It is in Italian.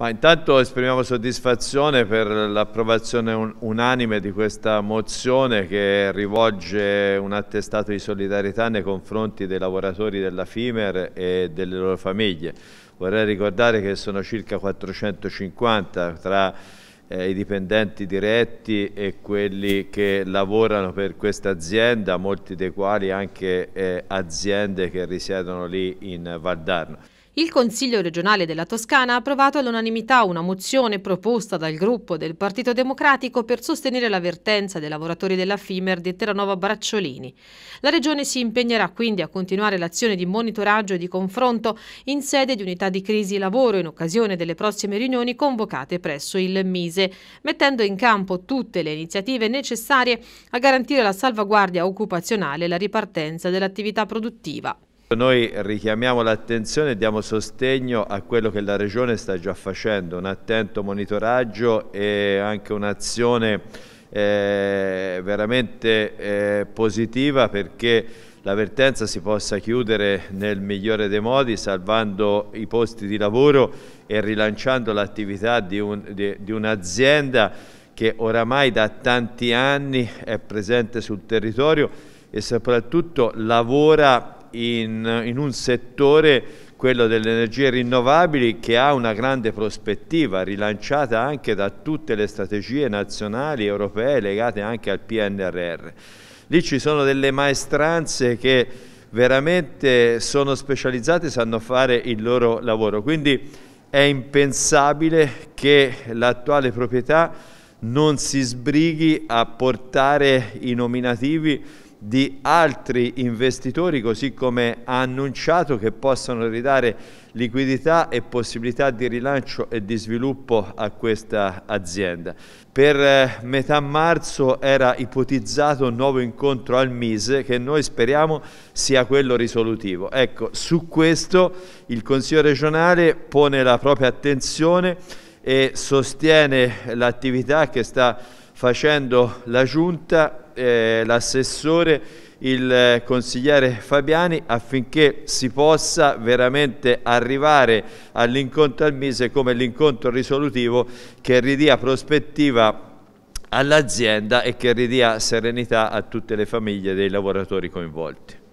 Ma intanto esprimiamo soddisfazione per l'approvazione un unanime di questa mozione che rivolge un attestato di solidarietà nei confronti dei lavoratori della FIMER e delle loro famiglie. Vorrei ricordare che sono circa 450 tra eh, i dipendenti diretti e quelli che lavorano per questa azienda, molti dei quali anche eh, aziende che risiedono lì in Valdarno. Il Consiglio regionale della Toscana ha approvato all'unanimità una mozione proposta dal gruppo del Partito Democratico per sostenere l'avvertenza dei lavoratori della FIMER di Terranova Bracciolini. La Regione si impegnerà quindi a continuare l'azione di monitoraggio e di confronto in sede di unità di crisi lavoro in occasione delle prossime riunioni convocate presso il Mise, mettendo in campo tutte le iniziative necessarie a garantire la salvaguardia occupazionale e la ripartenza dell'attività produttiva. Noi richiamiamo l'attenzione e diamo sostegno a quello che la Regione sta già facendo, un attento monitoraggio e anche un'azione eh, veramente eh, positiva perché la vertenza si possa chiudere nel migliore dei modi salvando i posti di lavoro e rilanciando l'attività di un'azienda un che oramai da tanti anni è presente sul territorio e soprattutto lavora in, in un settore, quello delle energie rinnovabili, che ha una grande prospettiva, rilanciata anche da tutte le strategie nazionali e europee legate anche al PNRR. Lì ci sono delle maestranze che veramente sono specializzate, sanno fare il loro lavoro. Quindi è impensabile che l'attuale proprietà non si sbrighi a portare i nominativi di altri investitori, così come ha annunciato, che possano ridare liquidità e possibilità di rilancio e di sviluppo a questa azienda. Per eh, metà marzo era ipotizzato un nuovo incontro al MISE che noi speriamo sia quello risolutivo. Ecco, su questo il Consiglio regionale pone la propria attenzione e sostiene l'attività che sta facendo la Giunta eh, l'assessore, il eh, consigliere Fabiani affinché si possa veramente arrivare all'incontro al Mise come l'incontro risolutivo che ridia prospettiva all'azienda e che ridia serenità a tutte le famiglie dei lavoratori coinvolti.